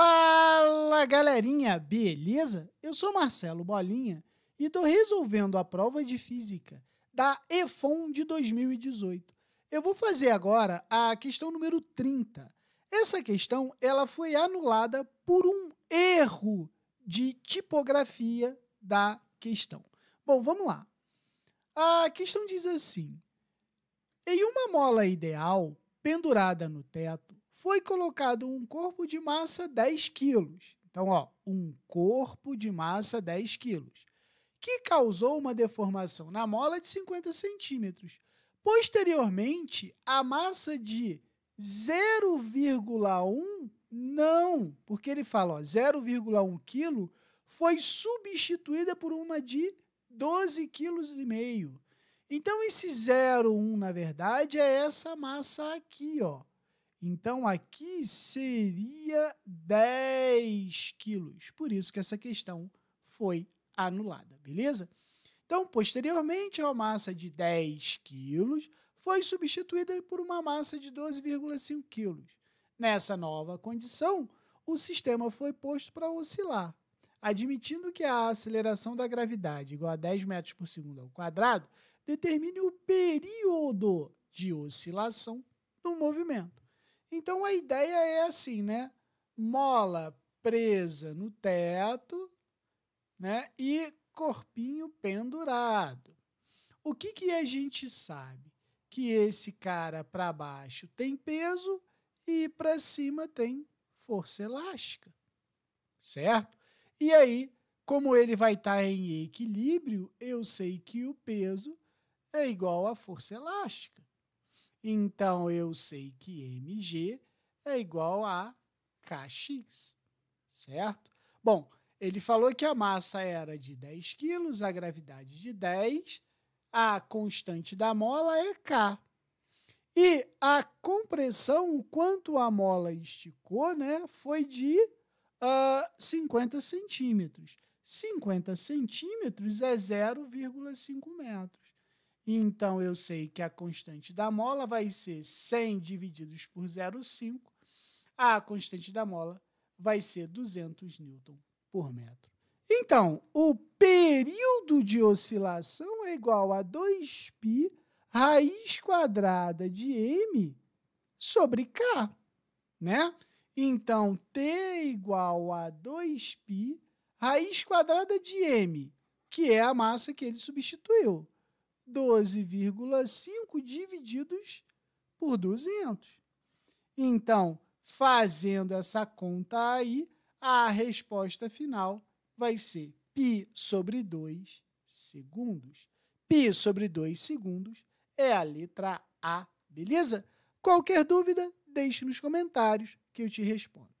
Fala galerinha, beleza? Eu sou Marcelo Bolinha e estou resolvendo a prova de física da EFON de 2018. Eu vou fazer agora a questão número 30. Essa questão ela foi anulada por um erro de tipografia da questão. Bom, vamos lá. A questão diz assim: Em uma mola ideal pendurada no teto, foi colocado um corpo de massa 10 quilos. Então, ó, um corpo de massa 10 quilos, que causou uma deformação na mola de 50 centímetros. Posteriormente, a massa de 0,1 não, porque ele fala 0,1 quilo foi substituída por uma de 12 quilos e meio. Então esse 0,1 na verdade é essa massa aqui, ó, então, aqui seria 10 quilos. Por isso que essa questão foi anulada, beleza? Então, posteriormente, a massa de 10 quilos foi substituída por uma massa de 12,5 quilos. Nessa nova condição, o sistema foi posto para oscilar. Admitindo que a aceleração da gravidade igual a 10 metros por segundo ao quadrado, determine o período de oscilação do movimento. Então a ideia é assim, né? Mola presa no teto, né? E corpinho pendurado. O que que a gente sabe? Que esse cara para baixo tem peso e para cima tem força elástica. Certo? E aí, como ele vai estar tá em equilíbrio, eu sei que o peso é igual à força elástica. Então eu sei que mg é igual a kx, certo? Bom, ele falou que a massa era de 10 quilos, a gravidade de 10, a constante da mola é k. E a compressão, o quanto a mola esticou, né, foi de uh, ah, 50 centímetros. 50 centímetros é 0,5 metros. Então, eu sei que a constante da mola vai ser 100 divididos por 0,5. A constante da mola vai ser 200 newton por metro. Então, o período de oscilação é igual a 2π raiz quadrada de m sobre k, né? Então, t igual a 2π raiz quadrada de m, que é a massa que ele substituiu. 12,5 divididos por 200. Então, fazendo essa conta aí, a resposta final vai ser π sobre 2 segundos. π sobre 2 segundos é a letra A, beleza? Qualquer dúvida, deixe nos comentários que eu te respondo.